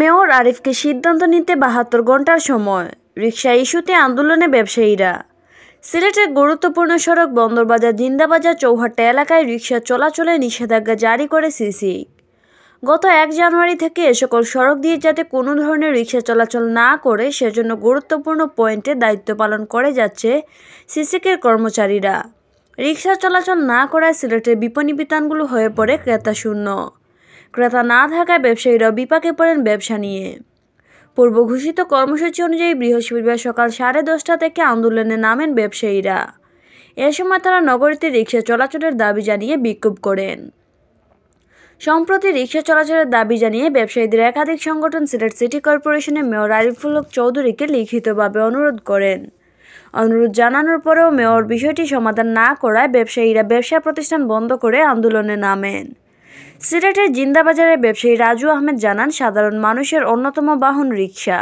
mayor আরিফকে সিদ্ধান্ত নিতে বাহাত্তর ঘন্টার সময় রিক্সা ইস্যুতে আন্দোলনে ব্যবসায়ীরা সিলেটের গুরুত্বপূর্ণ সড়ক বন্দরবাজার জিন্দাবাজার চৌহাট্টা এলাকায় রিক্সা চলাচলে নিষেধাজ্ঞা জারি করে সিসি গত এক জানুয়ারি থেকে এ সকল সড়ক দিয়ে যাতে কোনো ধরনের রিক্সা চলাচল না করে সেজন্য গুরুত্বপূর্ণ পয়েন্টে দায়িত্ব পালন করে যাচ্ছে সিসিকের কর্মচারীরা রিক্সা চলাচল না করায় সিলেটের বিপণী বিতানগুলো হয়ে পড়ে ক্রেতাশূন্য ক্রেতা না থাকায় ব্যবসায়ীরা বিপাকে পড়েন ব্যবসা নিয়ে পূর্ব ঘোষিত কর্মসূচি অনুযায়ী বৃহস্পতিবার সকাল সাড়ে দশটা থেকে আন্দোলনে নামেন ব্যবসায়ীরা এ সময় তারা নগরীতে রিক্সা চলাচলের দাবি জানিয়ে বিক্ষোভ করেন সম্প্রতি রিক্সা চলাচলের দাবি জানিয়ে ব্যবসায়ীদের একাধিক সংগঠন সিলেট সিটি কর্পোরেশনের মেয়র আরিফুল হক চৌধুরীকে লিখিতভাবে অনুরোধ করেন অনুরোধ জানানোর পরেও মেয়র বিষয়টি সমাধান না করায় ব্যবসায়ীরা ব্যবসা প্রতিষ্ঠান বন্ধ করে আন্দোলনে নামেন সিলেটের জিন্দাবাজারের ব্যবসায়ী রাজু আহমেদ জানান সাধারণ মানুষের অন্যতম বাহন রিক্সা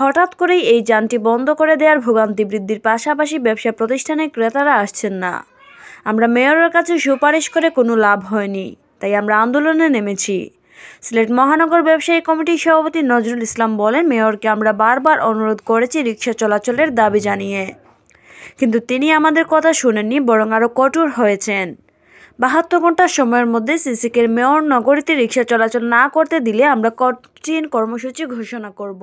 হঠাৎ করেই এই যানটি বন্ধ করে দেওয়ার ভোগান্তি বৃদ্ধির পাশাপাশি ব্যবসা প্রতিষ্ঠানে ক্রেতারা আসছেন না আমরা মেয়রের কাছে সুপারিশ করে কোনো লাভ হয়নি তাই আমরা আন্দোলনে নেমেছি সিলেট মহানগর ব্যবসায়ী কমিটির সভাপতি নজরুল ইসলাম বলেন মেয়রকে আমরা বারবার অনুরোধ করেছি রিক্সা চলাচলের দাবি জানিয়ে কিন্তু তিনি আমাদের কথা শুনেননি বরং আরও কঠোর হয়েছেন বাহাত্তর ঘন্টার সময়ের মধ্যে সিসিকের মেয়র নগরীতে রিক্সা চলাচল না করতে দিলে আমরা কঠিন কর্মসূচি ঘোষণা করব